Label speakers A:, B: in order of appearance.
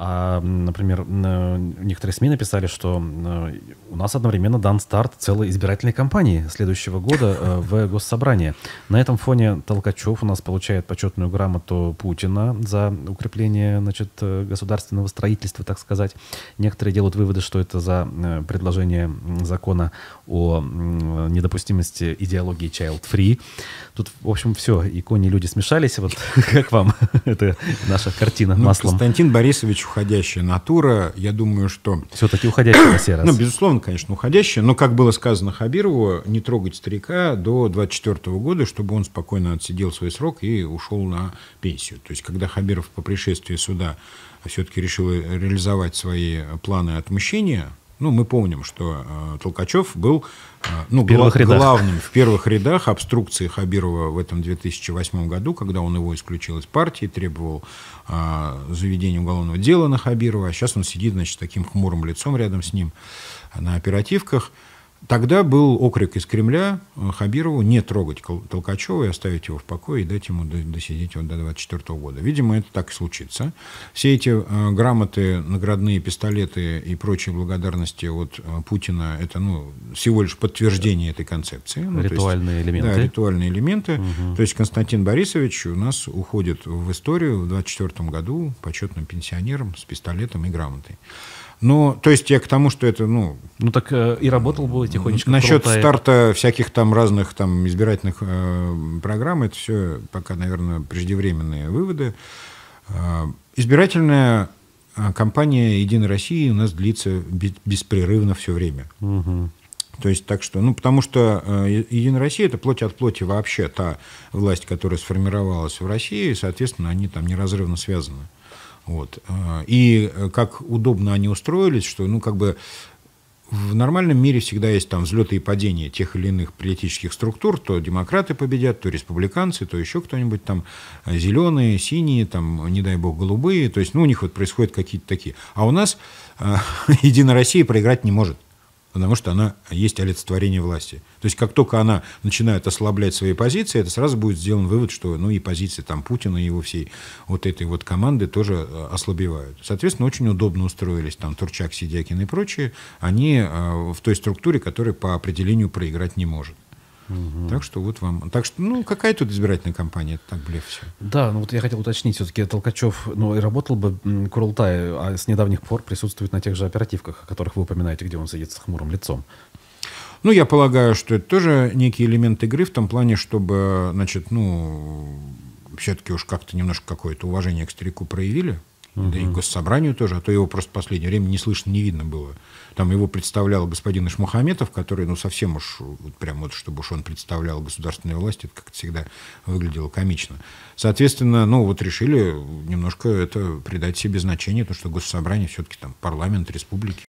A: А, например, э, некоторые СМИ написали, что э, у нас одновременно дан старт целой избирательной кампании следующего года э, в Госсобрание. На этом фоне Толкачев у нас получает почетную грамоту Путина за укрепление значит, государственного строительства, так сказать. Некоторые делают выводы, что это за предложение закона о недопустимости идеологии Child Free. Тут, в общем,
B: все, и кони, люди смешались. Вот как вам эта наша картина ну, маслом? Константин Борисович уходящая натура. Я думаю, что... Все-таки уходящая на сей раз. Ну, безусловно, конечно, уходящая. Но, как было сказано Хабирову, не трогать старика до 24 года, чтобы он спокойно отсидел свой срок и ушел на пенсию. То есть, когда Хабиров по пришествии суда все-таки решил реализовать свои планы отмщения, ну, мы помним, что э, Толкачев был э, ну, в главным в первых рядах обструкции Хабирова в этом 2008 году, когда он его исключил из партии, требовал э, заведения уголовного дела на Хабирова. А сейчас он сидит, значит, таким хмурым лицом рядом с ним на оперативках. Тогда был окрик из Кремля э, Хабирову не трогать Толкачева и оставить его в покое и дать ему досидеть его до 24 года. Видимо, это так и случится. Все эти э, грамоты, наградные пистолеты и прочие благодарности от э, Путина – это ну, всего лишь подтверждение этой концепции. Ну, ритуальные есть, элементы. Да, ритуальные элементы. Угу. То есть Константин Борисович у нас уходит в историю в 24 году почетным пенсионером с пистолетом и грамотой. Ну, то есть я к тому, что это, ну... Ну, так э, и работал бы тихонечко. Насчет крутой. старта всяких там разных там избирательных э, программ, это все пока, наверное, преждевременные выводы. Э, избирательная э, кампания «Единой России» у нас длится беспрерывно все время. Угу. То есть так что, ну, потому что э, Единая Россия это плоть от плоти вообще та власть, которая сформировалась в России, и, соответственно, они там неразрывно связаны. Вот. Э, и э, как удобно они устроились, что, ну, как бы в нормальном мире всегда есть там взлеты и падения тех или иных политических структур, то демократы победят, то республиканцы, то еще кто-нибудь там э, зеленые, синие, там, не дай бог, голубые, то есть, ну, у них вот происходят какие-то такие. А у нас э, Единая Россия проиграть не может потому что она есть олицетворение власти. То есть как только она начинает ослаблять свои позиции, это сразу будет сделан вывод, что ну, и позиции там, Путина и его всей вот этой вот команды тоже э, ослабевают. Соответственно, очень удобно устроились там Турчак, Сидякин и прочие, они э, в той структуре, которая по определению проиграть не может. Угу. Так что вот вам. Так что, ну, какая тут избирательная кампания? Это так блеф все.
A: Да, ну вот я хотел уточнить, все-таки Толкачев, ну, и работал бы Курултай,
B: а с недавних пор присутствует на тех же оперативках, о которых вы упоминаете, где он сидит с хмурым лицом. Ну, я полагаю, что это тоже некий элемент игры в том плане, чтобы, значит, ну, все-таки уж как-то немножко какое-то уважение к старику проявили, угу. да и к госсобранию тоже, а то его просто в последнее время не слышно, не видно было. Там его представлял господин Ишмухаметов, который, ну, совсем уж, вот прям вот, чтобы уж он представлял государственную власть, это как-то всегда выглядело комично. Соответственно, ну, вот решили немножко это придать себе значение, то что госсобрание все-таки там парламент республики.